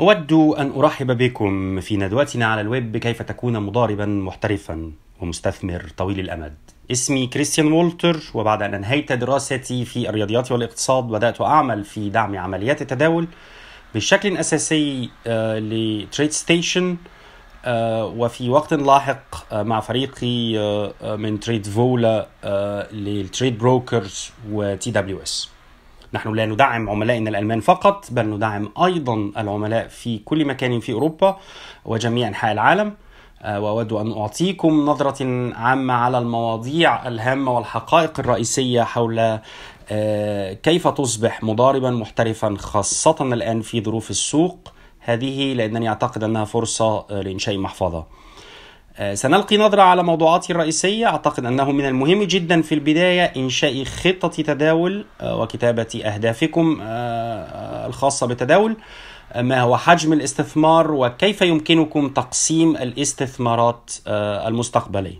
أود أن أرحب بكم في ندوتنا على الويب كيف تكون مضاربا محترفا ومستثمر طويل الأمد اسمي كريستيان وولتر وبعد أن أنهيت دراستي في الرياضيات والاقتصاد بدأت أعمل في دعم عمليات التداول بشكل أساسي آه، لتريد ستيشن آه، وفي وقت لاحق آه، مع فريقي من تريد فولا للتريد بروكرز وتي دبليو اس نحن لا ندعم عملائنا الألمان فقط بل ندعم أيضا العملاء في كل مكان في أوروبا وجميع أنحاء العالم آه، واود ان اعطيكم نظره عامه على المواضيع الهامه والحقائق الرئيسيه حول آه، كيف تصبح مضاربا محترفا خاصه الان في ظروف السوق هذه لانني اعتقد انها فرصه آه، لانشاء محفظه آه، سنلقي نظرة على موضوعاتي الرئيسية أعتقد أنه من المهم جدا في البداية إنشاء خطة تداول آه، وكتابة أهدافكم آه، الخاصة بتداول ما هو حجم الاستثمار وكيف يمكنكم تقسيم الاستثمارات المستقبليه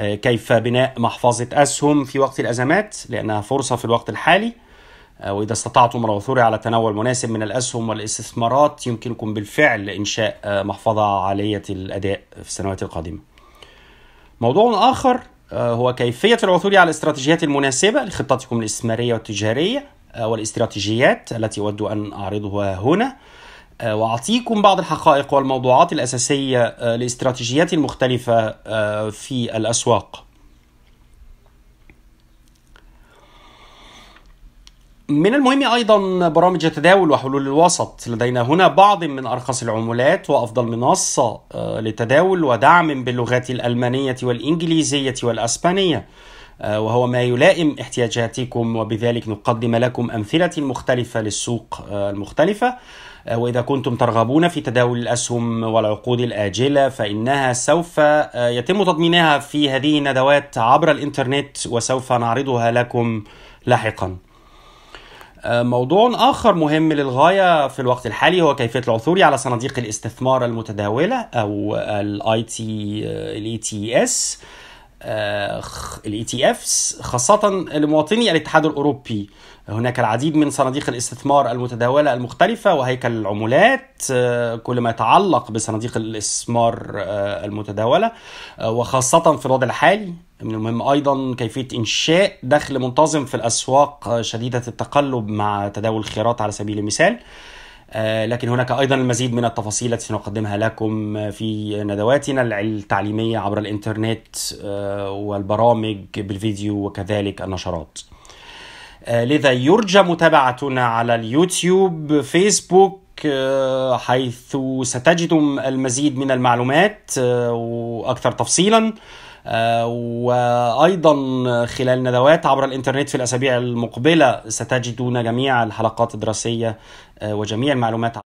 كيف بناء محفظه اسهم في وقت الازمات لانها فرصه في الوقت الحالي آه، وإذا استطعتم العثور على تنوع مناسب من الأسهم والاستثمارات يمكنكم بالفعل إنشاء آه، محفظة عالية الأداء في السنوات القادمة. موضوع آخر آه، هو كيفية العثور على الاستراتيجيات المناسبة لخطتكم الاستثمارية والتجارية والاستراتيجيات التي أود أن أعرضها هنا وأعطيكم بعض الحقائق والموضوعات الأساسية لاستراتيجيات المختلفة في الأسواق. من المهم أيضا برامج التداول وحلول الوسط لدينا هنا بعض من أرخص العملات وأفضل منصة آه، للتداول ودعم باللغات الألمانية والإنجليزية والأسبانية آه، وهو ما يلائم احتياجاتكم وبذلك نقدم لكم أمثلة مختلفة للسوق آه، المختلفة وإذا كنتم ترغبون في تداول الأسهم والعقود الآجلة فإنها سوف يتم تضمينها في هذه الندوات عبر الإنترنت وسوف نعرضها لكم لاحقاً آه، موضوع آخر مهم للغاية في الوقت الحالي هو كيفية العثور على صناديق الاستثمار المتداولة أو الـ ITS آه، e الاي تي افس خاصة لمواطني يعني الاتحاد الاوروبي هناك العديد من صناديق الاستثمار المتداولة المختلفة وهيكل العملات آه، كل ما يتعلق بصناديق الاستثمار آه، المتداولة آه، وخاصة في الوضع الحالي من المهم ايضا كيفيه انشاء دخل منتظم في الاسواق شديده التقلب مع تداول الخيارات على سبيل المثال آه، لكن هناك أيضا المزيد من التفاصيل التي سنقدمها لكم في ندواتنا التعليمية عبر الإنترنت آه، والبرامج بالفيديو وكذلك النشرات آه، لذا يرجى متابعتنا على اليوتيوب فيسبوك حيث ستجد المزيد من المعلومات وأكثر تفصيلاً آه، وأيضا خلال ندوات عبر الإنترنت في الأسابيع المقبلة ستجدون جميع الحلقات الدراسية آه، وجميع المعلومات